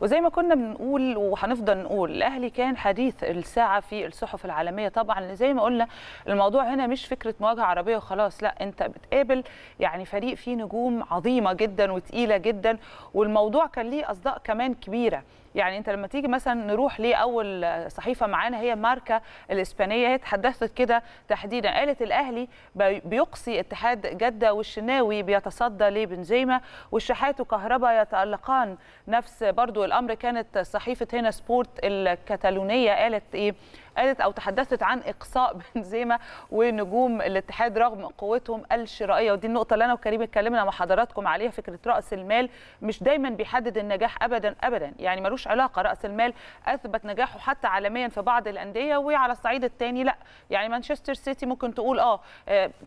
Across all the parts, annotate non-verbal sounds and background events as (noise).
وزي ما كنا بنقول وهنفضل نقول الاهلي كان حديث الساعه في الصحف العالميه طبعا زي ما قلنا الموضوع هنا مش فكره مواجهه عربيه وخلاص لا انت بتقابل يعني فريق فيه نجوم عظيمه جدا وتقيله جدا والموضوع كان ليه اصداء كمان كبيره يعني انت لما تيجي مثلا نروح لاول صحيفه معانا هي ماركا الاسبانيه هي اتحدثت كده تحديدا قالت الاهلي بيقصي اتحاد جده والشناوي بيتصدى لبنزيما والشحات وكهربا يتالقان نفس برضو الامر كانت صحيفه هنا سبورت الكتالونيه قالت ايه قالت او تحدثت عن اقصاء (laughs) بنزيما ونجوم الاتحاد رغم قوتهم الشرائيه ودي النقطه اللي انا وكريم اتكلمنا مع حضراتكم عليها فكره راس المال مش دايما بيحدد النجاح ابدا ابدا يعني ملوش علاقه راس المال اثبت نجاحه حتى عالميا في بعض الانديه وعلى الصعيد الثاني لا يعني مانشستر سيتي ممكن تقول اه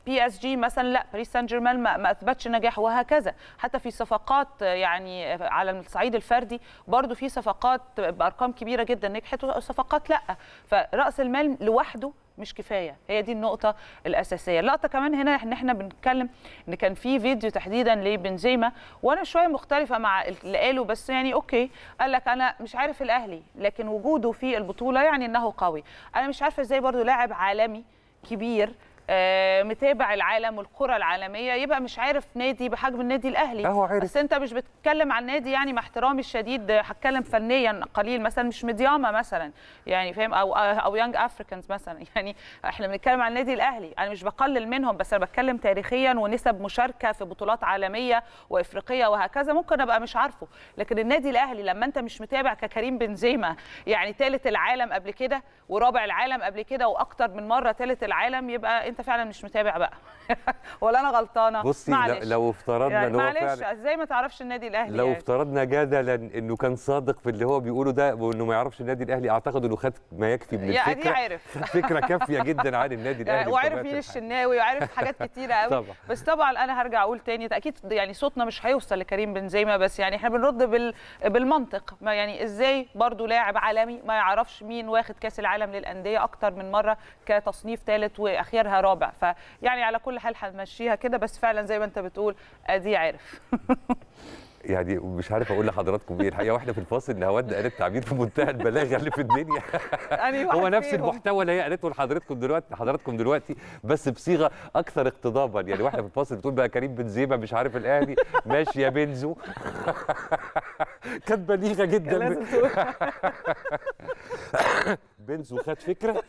بي اس جي مثلا لا باريس سان جيرمان ما اثبتش نجاح وهكذا حتى في صفقات آه، يعني آه، على الصعيد الفردي برضو في صفقات بارقام كبيره جدا نجحت وصفقات لا ف راس المال لوحده مش كفايه هي دي النقطه الاساسيه اللقطه كمان هنا ان احنا بنتكلم ان كان في فيديو تحديدا لبنزيما وانا شويه مختلفه مع اللي قاله بس يعني اوكي قال لك انا مش عارف الاهلي لكن وجوده في البطوله يعني انه قوي انا مش عارفه ازاي برضو لاعب عالمي كبير آه، متابع العالم والكرة العالميه يبقى مش عارف نادي بحجم النادي الاهلي أهو عارف. بس انت مش بتتكلم عن نادي يعني مع احترامي الشديد هتكلم فنيا قليل مثلا مش مدياما مثلا يعني فاهم او او يانج افريكانز مثلا (laughs) يعني احنا بنتكلم عن النادي الاهلي انا مش بقلل منهم بس انا بتكلم تاريخيا ونسب مشاركه في بطولات عالميه وافريقيه وهكذا ممكن ابقى مش عارفه لكن النادي الاهلي لما انت مش متابع ككريم بنزيما يعني ثالث العالم قبل كده ورابع العالم قبل كده واكتر من مره ثالث العالم يبقى انت فعلا مش متابع بقى (laughs) ولا انا غلطانه بصي معلش. لو افترضنا يعني معلش فعلا ازاي ما تعرفش النادي الاهلي لو يعني. افترضنا جدلا انه كان صادق في اللي هو بيقوله ده وانه ما يعرفش النادي الاهلي اعتقد انه خد ما يكفي من الفكره يعني عارف. (laughs) فكره كافيه جدا عن النادي (laughs) يعني الاهلي وعارف مين الشناوي وعارف حاجات كتيره قوي طبعا. بس طبعا انا هرجع اقول تاني اكيد يعني صوتنا مش هيوصل لكريم بنزيما بس يعني احنا بنرد بال... بالمنطق ما يعني ازاي برضو لاعب عالمي ما يعرفش مين واخد كاس العالم للانديه اكتر من مره كتصنيف ثالث واخيرها رابع فيعني على كل حال هنمشيها كده بس فعلا زي ما انت بتقول ادي عارف (laughs) يعني مش عارف اقول لحضراتكم ايه الحقيقه واحنا في الفاصل نهاودنا قالت تعبير في منتهى البلاغه اللي في الدنيا (laughs) هو نفس المحتوى اللي هي قالته لحضراتكم دلوقتي حضراتكم دلوقتي بس بصيغه اكثر اقتضابا يعني واحنا في الفاصل بتقول بقى كريم بن مش عارف الاهلي ماشي يا بنزو (laughs) كانت بليغه جدا بنزو خد فكره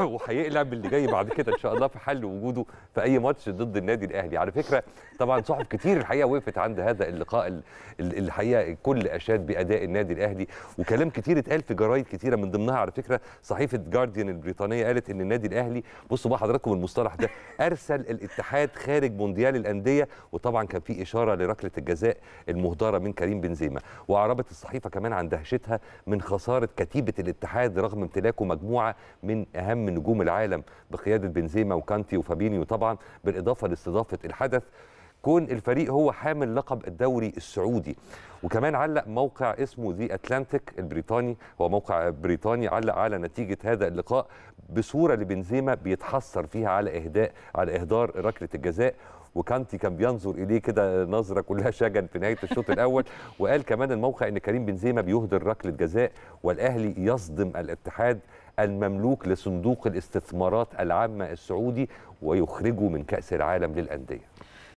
(laughs) وهيقلب اللي جاي بعد كده ان شاء الله في حل وجوده في اي ماتش ضد النادي الاهلي على فكره طبعا صحف كتير الحقيقه وقفت عند هذا اللقاء الحقيقه الكل اشاد باداء النادي الاهلي وكلام كتير اتقال في جرايد كتيره من ضمنها على فكره صحيفه جارديان البريطانيه قالت ان النادي الاهلي بصوا بقى حضراتكم المصطلح ده ارسل الاتحاد خارج مونديال الانديه وطبعا كان في اشاره لركله الجزاء المهدره من كريم بنزيما وعربت الصحيفه كمان عن دهشتها من خساره كتيبه الاتحاد رغم امتلاكه مجموعه من اهم من نجوم العالم بقياده بنزيما وكانتي وفابينيو طبعا بالاضافه لاستضافه الحدث كون الفريق هو حامل لقب الدوري السعودي وكمان علق موقع اسمه ذي اتلانتيك البريطاني هو موقع بريطاني علق على نتيجه هذا اللقاء بصوره لبنزيما بيتحسر فيها على اهداء على اهدار ركله الجزاء وكانتي كان بينظر اليه كده نظره كلها شجن في نهايه الشوط الاول (laughs) وقال كمان الموقع ان كريم بنزيما بيهدر ركله جزاء والاهلي يصدم الاتحاد المملوك لصندوق الاستثمارات العامة السعودي ويخرجه من كأس العالم للأندية